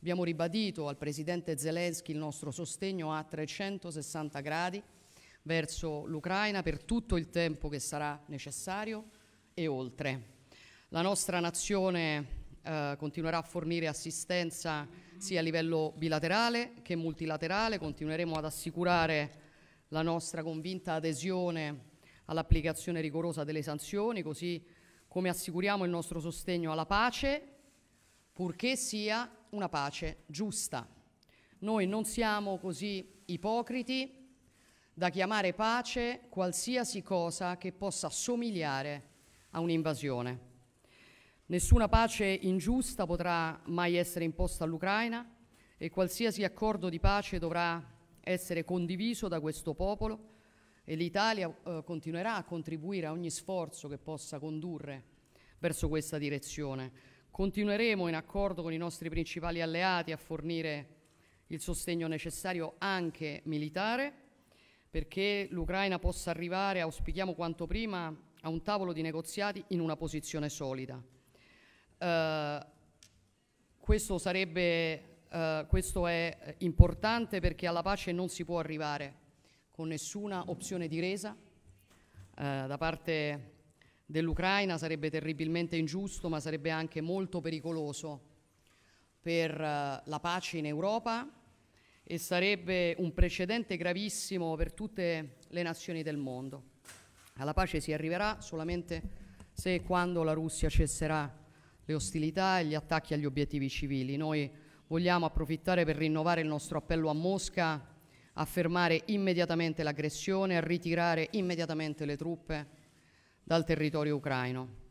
Abbiamo ribadito al Presidente Zelensky il nostro sostegno a 360 gradi verso l'Ucraina per tutto il tempo che sarà necessario e oltre. La nostra nazione eh, continuerà a fornire assistenza sia a livello bilaterale che multilaterale, continueremo ad assicurare la nostra convinta adesione all'applicazione rigorosa delle sanzioni, così come assicuriamo il nostro sostegno alla pace, purché sia una pace giusta. Noi non siamo così ipocriti da chiamare pace qualsiasi cosa che possa somigliare a un'invasione. Nessuna pace ingiusta potrà mai essere imposta all'Ucraina e qualsiasi accordo di pace dovrà essere condiviso da questo popolo e l'Italia eh, continuerà a contribuire a ogni sforzo che possa condurre verso questa direzione Continueremo in accordo con i nostri principali alleati a fornire il sostegno necessario anche militare perché l'Ucraina possa arrivare, auspichiamo quanto prima, a un tavolo di negoziati in una posizione solida. Uh, questo, sarebbe, uh, questo è importante perché alla pace non si può arrivare con nessuna opzione di resa uh, da parte dell'Ucraina sarebbe terribilmente ingiusto, ma sarebbe anche molto pericoloso per eh, la pace in Europa e sarebbe un precedente gravissimo per tutte le nazioni del mondo. Alla pace si arriverà solamente se e quando la Russia cesserà le ostilità e gli attacchi agli obiettivi civili. Noi vogliamo approfittare per rinnovare il nostro appello a Mosca a fermare immediatamente l'aggressione, a ritirare immediatamente le truppe dal territorio ucraino.